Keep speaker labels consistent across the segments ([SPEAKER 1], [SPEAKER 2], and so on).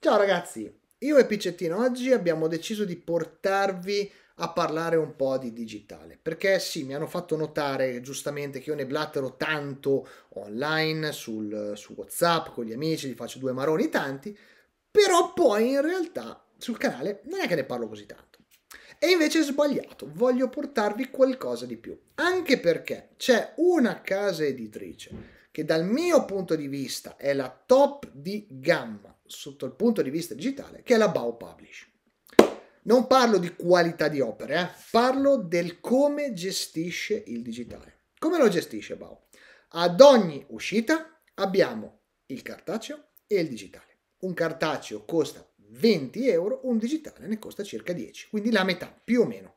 [SPEAKER 1] Ciao ragazzi, io e Piccettino oggi abbiamo deciso di portarvi a parlare un po' di digitale, perché sì, mi hanno fatto notare giustamente che io ne blattero tanto online, sul, su Whatsapp, con gli amici, li faccio due maroni tanti, però poi in realtà sul canale non è che ne parlo così tanto. E invece è sbagliato, voglio portarvi qualcosa di più, anche perché c'è una casa editrice che dal mio punto di vista è la top di gamma sotto il punto di vista digitale, che è la Bau Publish. Non parlo di qualità di opere, eh? parlo del come gestisce il digitale. Come lo gestisce Bau? Ad ogni uscita abbiamo il cartaceo e il digitale. Un cartaceo costa 20 euro, un digitale ne costa circa 10, quindi la metà più o meno.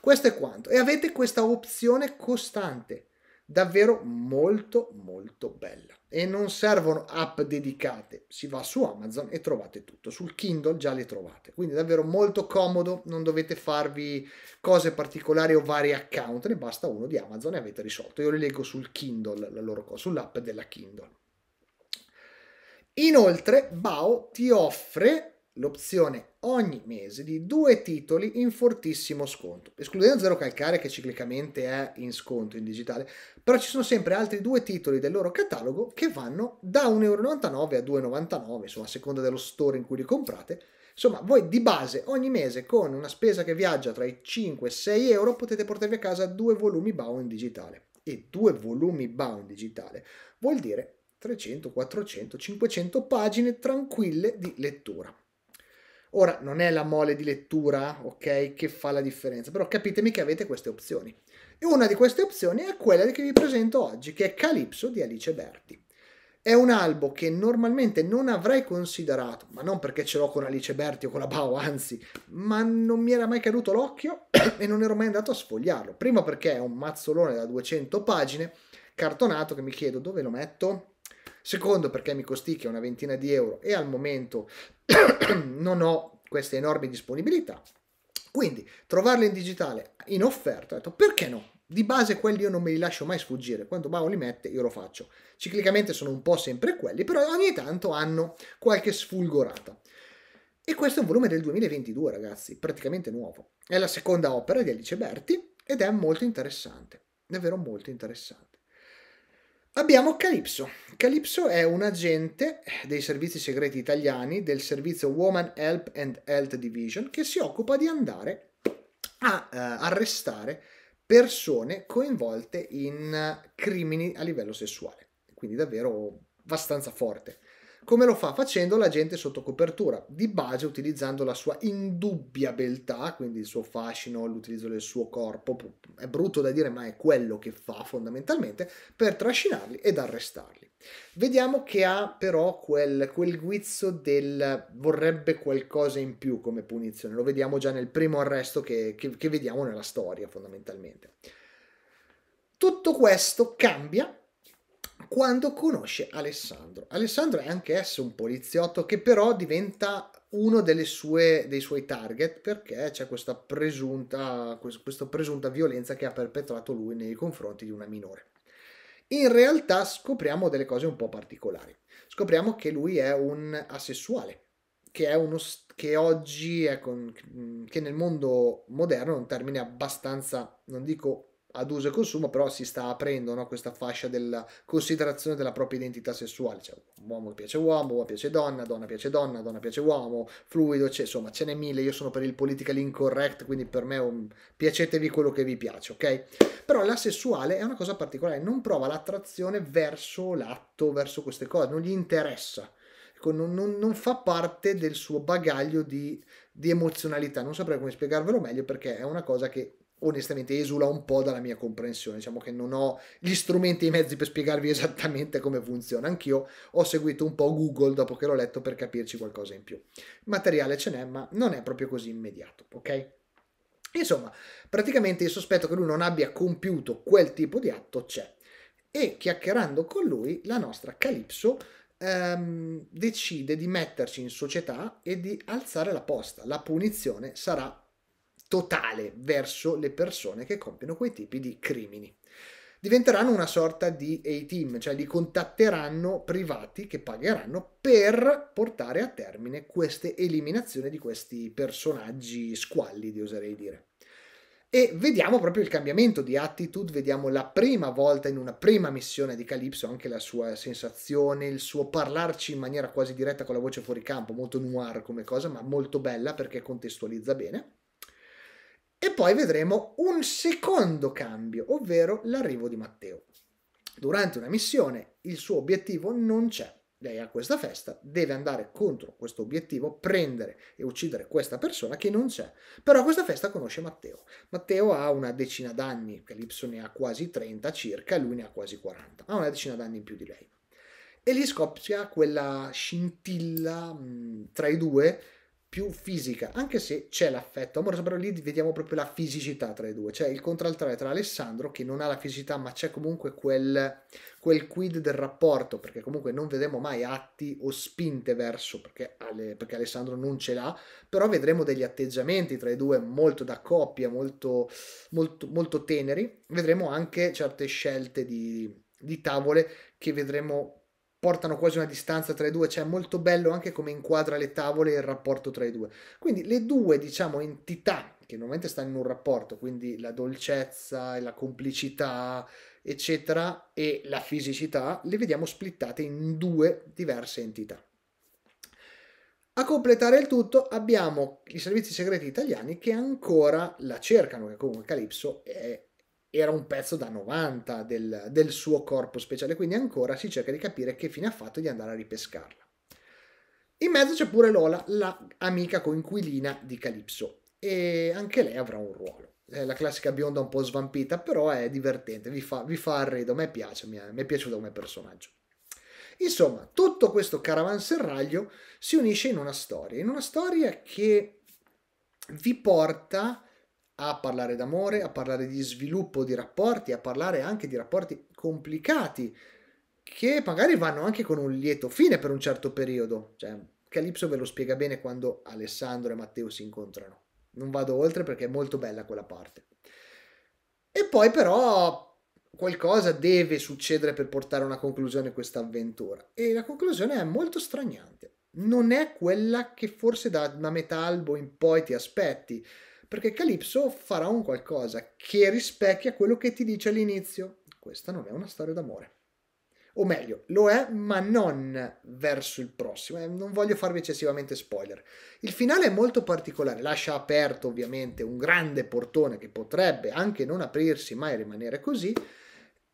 [SPEAKER 1] Questo è quanto. E avete questa opzione costante davvero molto molto bella e non servono app dedicate si va su Amazon e trovate tutto sul Kindle già le trovate quindi davvero molto comodo non dovete farvi cose particolari o vari account ne basta uno di Amazon e avete risolto io le leggo sul Kindle la loro cosa sull'app della Kindle inoltre Bao ti offre l'opzione ogni mese di due titoli in fortissimo sconto, escludendo Zero Calcare che ciclicamente è in sconto in digitale, però ci sono sempre altri due titoli del loro catalogo che vanno da 1,99€ a 2,99€, insomma a seconda dello store in cui li comprate, Insomma, voi di base ogni mese con una spesa che viaggia tra i 5 e 6 euro potete portarvi a casa due volumi bound digitale. E due volumi bound digitale vuol dire 300, 400, 500 pagine tranquille di lettura. Ora non è la mole di lettura, ok, che fa la differenza, però capitemi che avete queste opzioni. E una di queste opzioni è quella che vi presento oggi, che è Calypso di Alice Berti. È un albo che normalmente non avrei considerato, ma non perché ce l'ho con Alice Berti o con la Bau, anzi, ma non mi era mai caduto l'occhio e non ero mai andato a sfogliarlo. Prima perché è un mazzolone da 200 pagine, cartonato, che mi chiedo dove lo metto, Secondo perché mi costicchia una ventina di euro e al momento non ho queste enormi disponibilità. Quindi trovarle in digitale in offerta, ho detto perché no? Di base quelli io non me li lascio mai sfuggire, quando Mao li mette io lo faccio. Ciclicamente sono un po' sempre quelli, però ogni tanto hanno qualche sfulgorata. E questo è un volume del 2022 ragazzi, praticamente nuovo. È la seconda opera di Alice Berti ed è molto interessante, davvero molto interessante. Abbiamo Calypso, Calypso è un agente dei servizi segreti italiani del servizio Woman Help and Health Division che si occupa di andare a eh, arrestare persone coinvolte in eh, crimini a livello sessuale. Quindi davvero abbastanza forte come lo fa? Facendo la gente sotto copertura, di base utilizzando la sua indubbia beltà, quindi il suo fascino, l'utilizzo del suo corpo, è brutto da dire ma è quello che fa fondamentalmente, per trascinarli ed arrestarli. Vediamo che ha però quel, quel guizzo del vorrebbe qualcosa in più come punizione, lo vediamo già nel primo arresto che, che, che vediamo nella storia fondamentalmente. Tutto questo cambia quando conosce Alessandro. Alessandro è anche esso un poliziotto che però diventa uno sue, dei suoi target perché c'è questa presunta, questa presunta violenza che ha perpetrato lui nei confronti di una minore. In realtà scopriamo delle cose un po' particolari. Scopriamo che lui è un asessuale, che, è uno, che oggi, è con, che nel mondo moderno è un termine abbastanza, non dico ad uso e consumo, però si sta aprendo no, questa fascia della considerazione della propria identità sessuale, cioè uomo piace uomo, uomo piace donna, donna piace donna, donna piace uomo, fluido, cioè, insomma ce n'è mille, io sono per il politically incorrect, quindi per me um, piacetevi quello che vi piace, ok? Però la sessuale è una cosa particolare, non prova l'attrazione verso l'atto, verso queste cose, non gli interessa. Ecco, non, non, non, fa parte del suo bagaglio di, di emozionalità. Non saprei come spiegarvelo meglio perché è una cosa che onestamente esula un po' dalla mia comprensione, diciamo che non ho gli strumenti e i mezzi per spiegarvi esattamente come funziona, anch'io ho seguito un po' Google dopo che l'ho letto per capirci qualcosa in più. Il materiale ce n'è, ma non è proprio così immediato, ok? Insomma, praticamente il sospetto che lui non abbia compiuto quel tipo di atto c'è. E chiacchierando con lui, la nostra Calypso ehm, decide di metterci in società e di alzare la posta. La punizione sarà totale verso le persone che compiono quei tipi di crimini. Diventeranno una sorta di A-team, cioè li contatteranno privati che pagheranno per portare a termine queste eliminazioni di questi personaggi squallidi, oserei dire. E vediamo proprio il cambiamento di attitude, vediamo la prima volta in una prima missione di Calypso anche la sua sensazione, il suo parlarci in maniera quasi diretta con la voce fuori campo, molto noir come cosa, ma molto bella perché contestualizza bene. E poi vedremo un secondo cambio, ovvero l'arrivo di Matteo. Durante una missione il suo obiettivo non c'è. Lei ha questa festa deve andare contro questo obiettivo, prendere e uccidere questa persona che non c'è. Però a questa festa conosce Matteo. Matteo ha una decina d'anni, Calypso ne ha quasi 30 circa, lui ne ha quasi 40. Ha una decina d'anni in più di lei. E lì scoppia quella scintilla mh, tra i due più fisica, anche se c'è l'affetto amoroso, però lì vediamo proprio la fisicità tra i due, cioè il contraltare tra Alessandro che non ha la fisicità ma c'è comunque quel, quel quid del rapporto, perché comunque non vedremo mai atti o spinte verso, perché, Ale, perché Alessandro non ce l'ha, però vedremo degli atteggiamenti tra i due molto da coppia, molto, molto, molto teneri, vedremo anche certe scelte di, di tavole che vedremo portano quasi una distanza tra i due, cioè è molto bello anche come inquadra le tavole e il rapporto tra i due. Quindi le due, diciamo, entità che normalmente stanno in un rapporto, quindi la dolcezza, e la complicità, eccetera, e la fisicità, le vediamo splittate in due diverse entità. A completare il tutto abbiamo i servizi segreti italiani che ancora la cercano, che comunque Calypso è era un pezzo da 90 del, del suo corpo speciale, quindi ancora si cerca di capire che fine ha fatto di andare a ripescarla. In mezzo c'è pure Lola, la amica coinquilina di Calypso, e anche lei avrà un ruolo. È la classica bionda un po' svampita, però è divertente, vi fa, vi fa arredo, a me piace, mi è, mi è piaciuto come personaggio. Insomma, tutto questo caravanserraglio si unisce in una storia, in una storia che vi porta a parlare d'amore, a parlare di sviluppo di rapporti, a parlare anche di rapporti complicati che magari vanno anche con un lieto fine per un certo periodo. Cioè, Calypso ve lo spiega bene quando Alessandro e Matteo si incontrano. Non vado oltre perché è molto bella quella parte. E poi però qualcosa deve succedere per portare a una conclusione questa avventura. E la conclusione è molto straniante. Non è quella che forse da, una metà albo in poi ti aspetti perché Calypso farà un qualcosa che rispecchia quello che ti dice all'inizio. Questa non è una storia d'amore. O meglio, lo è, ma non verso il prossimo. Eh, non voglio farvi eccessivamente spoiler. Il finale è molto particolare, lascia aperto ovviamente un grande portone che potrebbe anche non aprirsi mai rimanere così.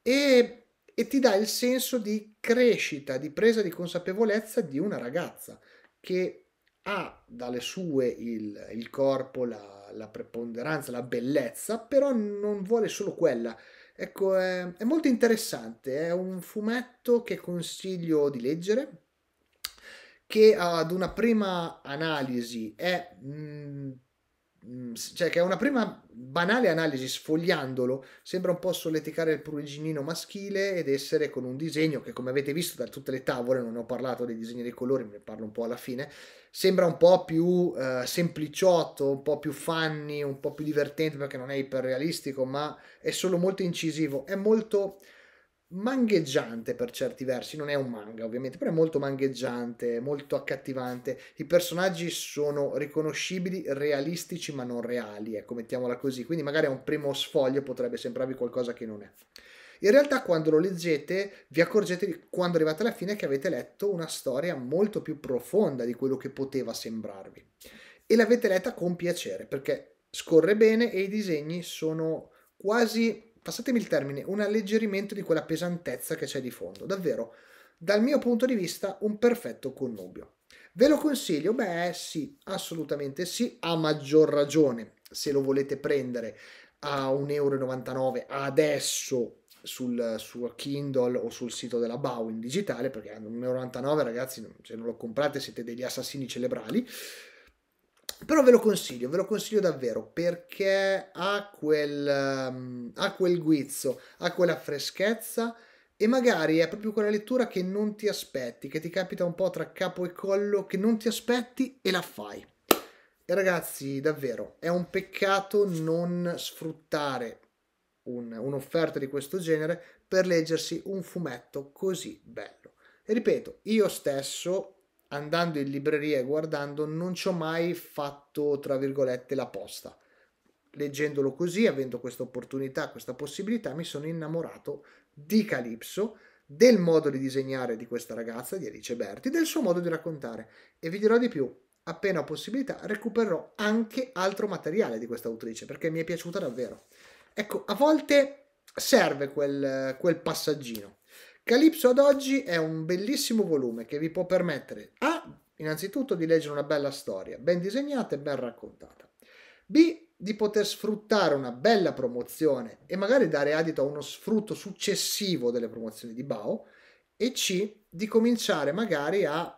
[SPEAKER 1] E, e ti dà il senso di crescita, di presa di consapevolezza di una ragazza che ha dalle sue il, il corpo, la, la preponderanza, la bellezza, però non vuole solo quella. Ecco, è, è molto interessante, è un fumetto che consiglio di leggere, che ad una prima analisi è mh, mm, Mm, cioè che è una prima banale analisi sfogliandolo sembra un po' solleticare il pruriginino maschile ed essere con un disegno che come avete visto da tutte le tavole, non ho parlato dei disegni dei colori, ne parlo un po' alla fine, sembra un po' più eh, sempliciotto, un po' più funny, un po' più divertente perché non è iperrealistico ma è solo molto incisivo, è molto mangheggiante per certi versi, non è un manga ovviamente, però è molto mangheggiante, molto accattivante. I personaggi sono riconoscibili, realistici ma non reali, ecco, mettiamola così, quindi magari a un primo sfoglio potrebbe sembrarvi qualcosa che non è. In realtà quando lo leggete vi accorgete quando arrivate alla fine che avete letto una storia molto più profonda di quello che poteva sembrarvi e l'avete letta con piacere perché scorre bene e i disegni sono quasi passatemi il termine, un alleggerimento di quella pesantezza che c'è di fondo. Davvero, dal mio punto di vista, un perfetto connubio. Ve lo consiglio? Beh, sì, assolutamente sì, a maggior ragione se lo volete prendere a 1,99€ adesso sul, sul, Kindle o sul sito della Bau in digitale, perché a 1,99€ ragazzi, se cioè non lo comprate siete degli assassini cerebrali. Però ve lo consiglio, ve lo consiglio davvero perché ha quel, um, ha quel guizzo, ha quella freschezza e magari è proprio quella lettura che non ti aspetti, che ti capita un po' tra capo e collo, che non ti aspetti e la fai. E ragazzi, davvero, è un peccato non sfruttare un, un'offerta di questo genere per leggersi un fumetto così bello. E ripeto, io stesso andando in libreria e guardando, non ci ho mai fatto, tra virgolette, la posta. Leggendolo così, avendo questa opportunità, questa possibilità, mi sono innamorato di Calypso, del modo di disegnare di questa ragazza, di Alice Berti, del suo modo di raccontare. E vi dirò di più, appena ho possibilità, recupererò anche altro materiale di questa autrice, perché mi è piaciuta davvero. Ecco, a volte serve quel, quel passaggino. Calypso ad oggi è un bellissimo volume che vi può permettere A. Innanzitutto di leggere una bella storia, ben disegnata e ben raccontata. B. Di poter sfruttare una bella promozione e magari dare adito a uno sfrutto successivo delle promozioni di Bao. E C. Di cominciare magari a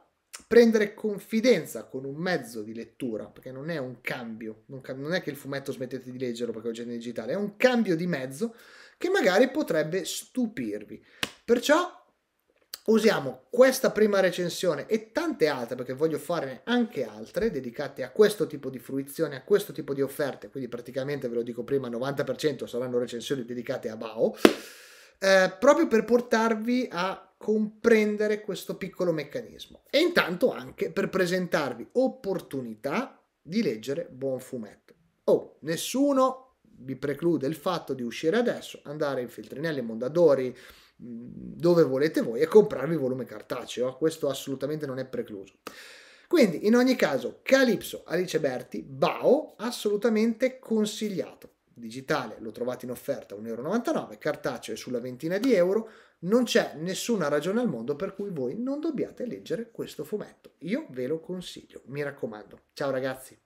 [SPEAKER 1] prendere confidenza con un mezzo di lettura, perché non è un cambio, non è che il fumetto smettete di leggerlo perché oggi è digitale, è un cambio di mezzo che magari potrebbe stupirvi. Perciò usiamo questa prima recensione e tante altre, perché voglio farne anche altre dedicate a questo tipo di fruizione, a questo tipo di offerte, quindi praticamente ve lo dico prima, il 90% saranno recensioni dedicate a Bao, eh, proprio per portarvi a comprendere questo piccolo meccanismo e intanto anche per presentarvi opportunità di leggere buon fumetto. Oh, nessuno vi preclude il fatto di uscire adesso, andare in Feltrinelli, Mondadori, dove volete voi e comprarvi il volume cartaceo, questo assolutamente non è precluso. Quindi in ogni caso Calypso, Alice Berti, Bao, assolutamente consigliato. Digitale lo trovate in offerta a 1,99 euro, cartaceo è sulla ventina di euro, non c'è nessuna ragione al mondo per cui voi non dobbiate leggere questo fumetto. Io ve lo consiglio, mi raccomando. Ciao ragazzi!